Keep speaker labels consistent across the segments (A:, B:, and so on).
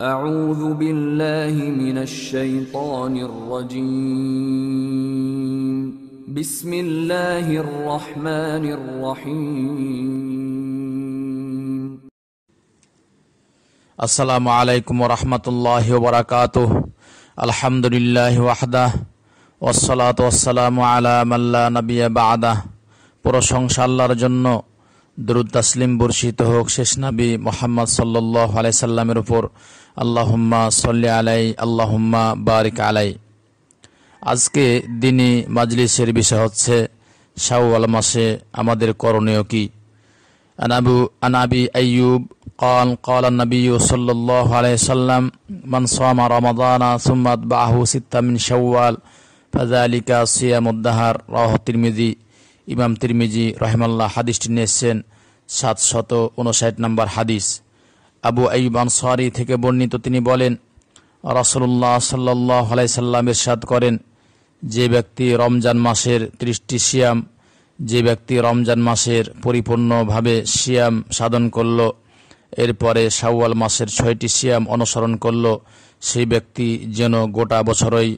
A: أعوذ بالله من الشيطان الرجيم بسم الله الرحمن الرحيم السلام عليكم ورحمة الله وبركاته الحمد لله وحده والصلاة والسلام على من لا نبي بعده برشان প্রশংসা আল্লাহর জন্য দরুদ তাসলিম বর্ষিত হোক শেষ নবী মোহাম্মদ সাল্লাহ আলাইসাল্লামের উপর আল্লাহম্মা সল্লি আলাই আল্লাহম্মা বারিক আলাই আজকে দিনই মাজলিসের বিষয় হচ্ছে শাওয়াল মাসে আমাদের করণীয় কি আনাবু আনাবি আইয়ুব قال قال النبي صلى الله সাল্লাম وسلم من صام رمضان ثم اتبعه ستة من شوال فذلك صيام الدهر رواه ইমাম তিরমিজি রহমাল্লাহ হাদিসটি নিয়েছেন সাতশত উনষাট নম্বর হাদিস আবু আইব আনসারি থেকে বর্ণিত তিনি বলেন রাসুল্লাহ সাল্লাহ আলাইসাল্লাম ইরশাদ করেন যে ব্যক্তি রমজান মাসের ত্রিশটি শিয়াম যে ব্যক্তি রমজান মাসের পরিপূর্ণভাবে শিয়াম সাধন করল এরপরে শাওয়াল মাসের ছয়টি শিয়াম অনুসরণ করল সেই ব্যক্তি যেন গোটা বছরই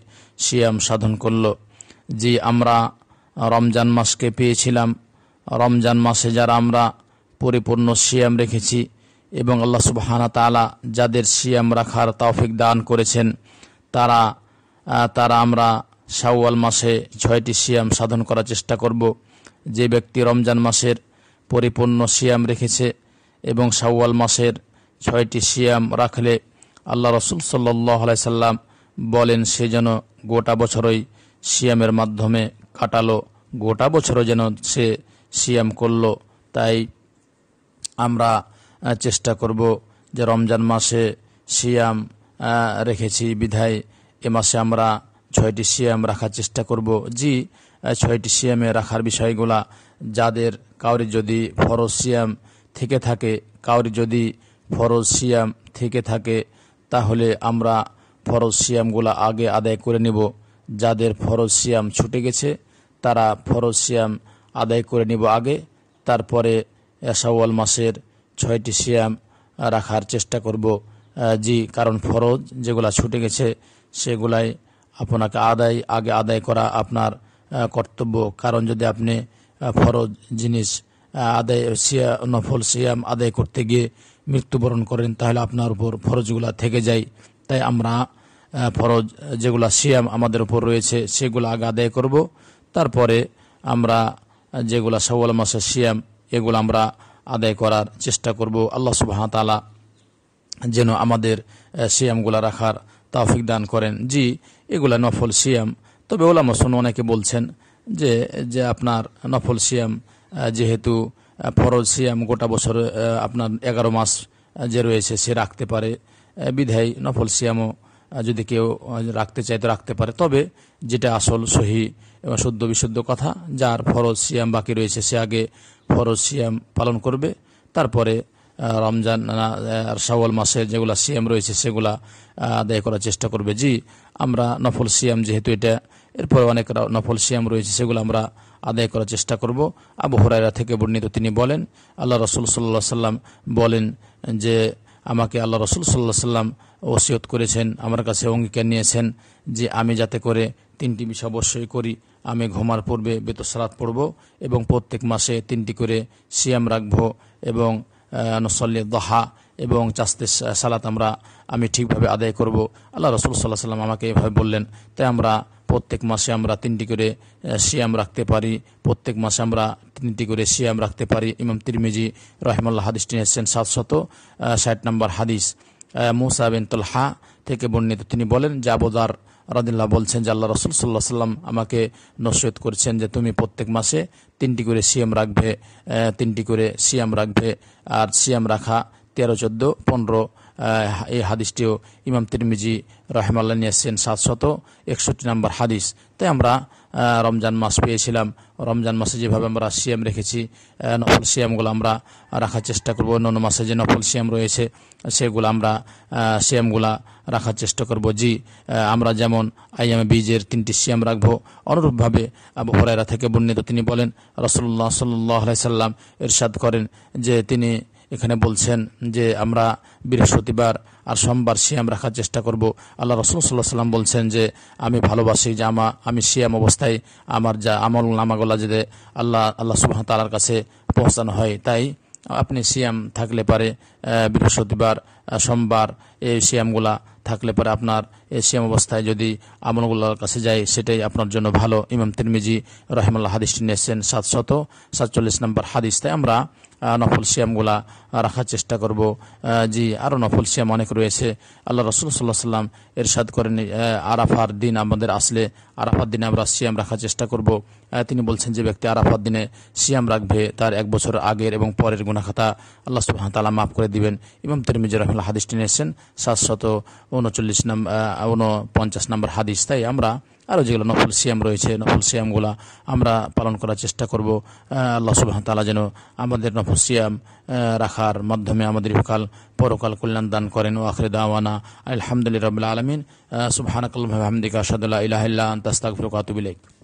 A: শিয়াম সাধন করল যে আমরা রমজান মাসকে পেয়েছিলাম রমজান মাসে যারা আমরা পরিপূর্ণ শিয়াম রেখেছি এবং আল্লাহ সুবাহানা তালা যাদের সিয়াম রাখার তৌফিক দান করেছেন তারা তারা আমরা শাওয়াল মাসে ছয়টি সিয়াম সাধন করার চেষ্টা করব যে ব্যক্তি রমজান মাসের পরিপূর্ণ সিয়াম রেখেছে এবং শাওয়াল মাসের ছয়টি সিয়াম রাখলে আল্লাহ রসুল সাল্লাই সাল্লাম বলেন সে যেন গোটা বছরই সিয়ামের মাধ্যমে কাটালো গোটা বছরও যেন সে সিয়াম করল তাই আমরা চেষ্টা করব যে রমজান মাসে সিয়াম রেখেছি বিধায় এ মাসে আমরা ছয়টি সিয়াম রাখার চেষ্টা করব জি ছয়টি সিয়ামে রাখার বিষয়গুলা যাদের কাউরি যদি ফরজ সিয়াম থেকে থাকে কাউরি যদি ফরজ সিয়াম থেকে থাকে তাহলে আমরা ফরজ সিয়ামগুলা আগে আদায় করে নেব যাদের ফরজ সিয়াম ছুটে গেছে তারা ফরজ সিয়াম আদায় করে নিব আগে তারপরে এসাওয়াল মাসের ছয়টি সিয়াম রাখার চেষ্টা করব জি কারণ ফরজ যেগুলা ছুটে গেছে সেগুলাই আপনাকে আদায় আগে আদায় করা আপনার কর্তব্য কারণ যদি আপনি ফরজ জিনিস আদায় সিয়া নফল সিয়াম আদায় করতে গিয়ে মৃত্যুবরণ করেন তাহলে আপনার উপর ফরজগুলা থেকে যায় তাই আমরা ফরজ যেগুলা সিয়াম আমাদের উপর রয়েছে সেগুলো আগে আদায় করব তারপরে আমরা যেগুলা সওয়াল মাসের সিয়াম এগুলো আমরা আদায় করার চেষ্টা করব আল্লাহ সুবাহতালা যেন আমাদের সিয়ামগুলা রাখার তাফিক দান করেন জি এগুলা নফল সিয়াম তবে ওলা সোন অনেকে বলছেন যে যে আপনার নফল সিয়াম যেহেতু ফরজ সিয়াম গোটা বছর আপনার এগারো মাস যে রয়েছে সে রাখতে পারে বিধায়ী নফল সিয়ামও যদি কেউ রাখতে চায় তো রাখতে পারে তবে যেটা আসল সহি এবং শুদ্ধ বিশুদ্ধ কথা যার ফরজ সিয়াম বাকি রয়েছে সে আগে ফরজ সিয়াম পালন করবে তারপরে রমজান সাওয়াল মাসে যেগুলা সিএম রয়েছে সেগুলা আদায় করার চেষ্টা করবে জি আমরা নফল সিয়াম যেহেতু এটা এরপরে অনেক নফল সিয়াম রয়েছে সেগুলো আমরা আদায় করার চেষ্টা করব আবু হরাইরা থেকে বর্ণিত তিনি বলেন আল্লাহ রসুল সাল্লাহ সাল্লাম বলেন যে আমাকে আল্লাহ রসুল সাল্লাহ সাল্লাম ওসিয়ত করেছেন আমার কাছে অঙ্গীকার নিয়েছেন যে আমি যাতে করে তিনটি বিষয় অবশ্যই করি আমি ঘুমার পূর্বে বেতসারাত পড়ব এবং প্রত্যেক মাসে তিনটি করে সিয়াম রাখব এবং নসল্লি দহা এবং চাস্তে সালাত আমরা আমি ঠিকভাবে আদায় করব আল্লাহ রসুল সাল্লাহ সাল্লাম আমাকে এভাবে বললেন তাই আমরা প্রত্যেক মাসে আমরা তিনটি করে সিয়াম রাখতে পারি প্রত্যেক মাসে আমরা তিনটি করে সিয়াম রাখতে পারি ইমাম তিরমিজি রহমাল্লা হাদিসটি এসছেন সাতশত ষাট নম্বর হাদিস মুসা বিন হা থেকে বর্ণিত তিনি বলেন জাবদার রাদিল্লাহ বলছেন যে আল্লাহ রসুল সাল্লাহ সাল্লাম আমাকে নসরত করেছেন যে তুমি প্রত্যেক মাসে তিনটি করে সিএম রাখবে তিনটি করে সিএম রাখবে আর সিএম রাখা তেরো চোদ্দো পনেরো এই হাদিসটিও ইমাম তিরমিজি রহমাল্লা নিয়েছেন সাতশত একষট্টি নম্বর হাদিস তাই আমরা রমজান মাস পেয়েছিলাম রমজান মাসে যেভাবে আমরা সিয়াম রেখেছি নফল সিয়ামগুলো আমরা রাখার চেষ্টা করব অন্য মাসে যে নফল সিয়াম রয়েছে সেগুলো আমরা সিয়ামগুলা রাখার চেষ্টা করব জি আমরা যেমন আইয়ামে বীজের তিনটি সিয়াম রাখবো অনুরূপভাবে আবু হরাইরা থেকে বর্ণিত তিনি বলেন রসল্লাহ সাল্লাই সাল্লাম এরশাদ করেন যে তিনি এখানে বলছেন যে আমরা বৃহস্পতিবার আর সোমবার সিয়াম রাখার চেষ্টা করব আল্লাহ রসুল সাল্লাহ সাল্লাম বলছেন যে আমি ভালোবাসি যে আমা আমি সিয়াম অবস্থায় আমার যা আমল নামাগোলা যদি আল্লাহ আল্লাহ সুবাহ তালার কাছে পৌঁছানো হয় তাই আপনি সিয়াম থাকলে পারে বৃহস্পতিবার সোমবার এই সিয়ামগুলা থাকলে পরে আপনার এই সিয়াম অবস্থায় যদি আমলগুলোর কাছে যায় সেটাই আপনার জন্য ভালো ইমাম তিরমিজি রহমাল্লাহ হাদিসটি নিয়েছেন সাতশত সাতচল্লিশ নম্বর হাদিস তাই আমরা নফল সিয়ামগুলা রাখার চেষ্টা করব জি আরও নফল সিয়াম অনেক রয়েছে আল্লাহ রসুল সাল্লাহ সাল্লাম এরশাদ করেন আরাফার দিন আমাদের আসলে আরাফার দিনে আমরা সিয়াম রাখার চেষ্টা করব তিনি বলছেন যে ব্যক্তি আরাফার দিনে সিয়াম রাখবে তার এক বছর আগের এবং পরের গুণাখাতা আল্লাহ সুবাহ তালা মাফ করে দিবেন ইমাম তিরমিজুর রহমুল হাদিসটি নিয়েছেন সাতশত উনচল্লিশ নাম উনপঞ্চাশ নম্বর হাদিস তাই আমরা আরও যেগুলো নফল সিয়াম রয়েছে নফল সিয়ামগুলো আমরা পালন করার চেষ্টা করব আল্লাহ সুবাহ তালা যেন আমাদের নফল সিয়াম রাখার মাধ্যমে আমাদের ইহকাল পরকাল কল্যাণ দান করেন ও আখরে দাওয়ানা আলহামদুলিল্লাহ রবিল্লা আলমিন সুবাহানকাল হামদিকা সাদুল্লাহ ইলাহিল্লা তাস্তাক ফিরকাতুবিলাইক